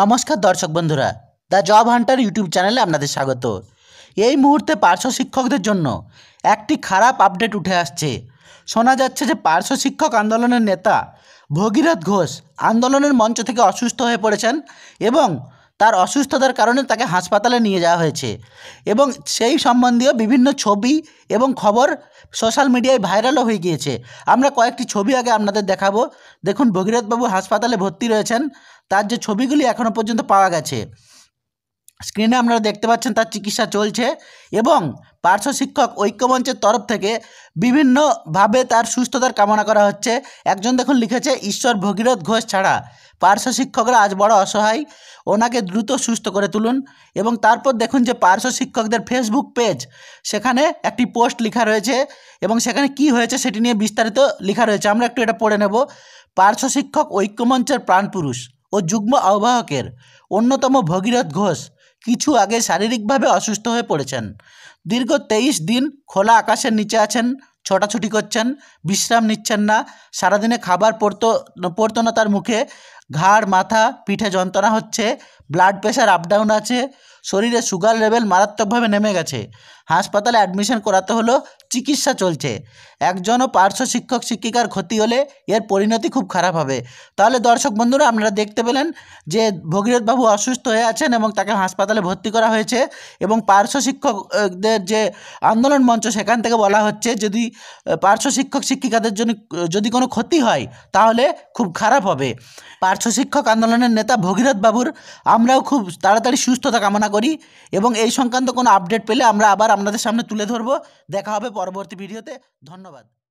নমস্কার দর্শক বন্ধুরা দ্য জব হান্টার ইউটিউব চ্যানেলে আপনাদের স্বাগত এই মুহূর্তে পার্শ্ব শিক্ষকদের জন্য একটি খারাপ আপডেট উঠে আসছে শোনা যাচ্ছে যে পার্শ্ব শিক্ষক আন্দোলনের নেতা ভগীরথ ঘোষ আন্দোলনের মঞ্চ থেকে অসুস্থ হয়ে পড়েছেন এবং তার অসুস্থতার কারণে তাকে হাসপাতালে নিয়ে যাওয়া হয়েছে এবং সেই সম্বন্ধীয় বিভিন্ন ছবি এবং খবর সোশ্যাল মিডিয়ায় ভাইরালও হয়ে গিয়েছে আমরা কয়েকটি ছবি আগে আপনাদের দেখাবো দেখুন ভগীরথবাবু হাসপাতালে ভর্তি রয়েছেন তার যে ছবিগুলি এখনও পর্যন্ত পাওয়া গেছে স্ক্রিনে আপনারা দেখতে পাচ্ছেন তার চিকিৎসা চলছে এবং পার্শ্ব শিক্ষক ঐক্যমঞ্চের তরফ থেকে বিভিন্নভাবে তার সুস্থতার কামনা করা হচ্ছে একজন দেখুন লিখেছে ঈশ্বর ভগীরথ ঘোষ ছাড়া পার্শ্ব শিক্ষকরা আজ বড় অসহায় ওনাকে দ্রুত সুস্থ করে তুলুন এবং তারপর দেখুন যে পার্শ্ব শিক্ষকদের ফেসবুক পেজ সেখানে একটি পোস্ট লেখা রয়েছে এবং সেখানে কি হয়েছে সেটি নিয়ে বিস্তারিত লেখা রয়েছে আমরা একটু এটা পড়ে নেব পার্শ্ব শিক্ষক ঐক্যমঞ্চের প্রাণপুরুষ ও যুগ্ম আহ্বায়কের অন্যতম ভগীরথ ঘোষ কিছু আগে শারীরিকভাবে অসুস্থ হয়ে পড়েছেন দীর্ঘ তেইশ দিন খোলা আকাশের নিচে আছেন ছোটাছুটি করছেন বিশ্রাম নিচ্ছেন না সারাদিনে খাবার পড়তো পড়তো না তার মুখে ঘাড় মাথা পিঠে যন্ত্রণা হচ্ছে ব্লাড প্রেশার আপ ডাউন আছে শরীরে সুগার লেভেল মারাত্মকভাবে নেমে গেছে হাসপাতালে অ্যাডমিশন করাতে হলো চিকিৎসা চলছে একজনও পার্শ্ব শিক্ষক শিক্ষিকার ক্ষতি হলে এর পরিণতি খুব খারাপ হবে তাহলে দর্শক বন্ধুরা আপনারা দেখতে পেলেন যে ভগীরথবাবু অসুস্থ হয়ে আছেন এবং তাকে হাসপাতালে ভর্তি করা হয়েছে এবং পার্শ্ব শিক্ষকদের যে আন্দোলন মঞ্চ সেখান থেকে বলা হচ্ছে যদি পার্শ্ব শিক্ষক শিক্ষিকাদের জন্য যদি কোনো ক্ষতি হয় তাহলে খুব খারাপ হবে পার্শ্ব শিক্ষক আন্দোলনের নেতা ভগীরথ বাবুর আমরাও খুব তাড়াতাড়ি সুস্থতা কামনা করি এবং এই সংক্রান্ত কোনো আপডেট পেলে আমরা আবার আপনাদের সামনে তুলে ধরবো দেখা হবে পরবর্তী ভিডিওতে ধন্যবাদ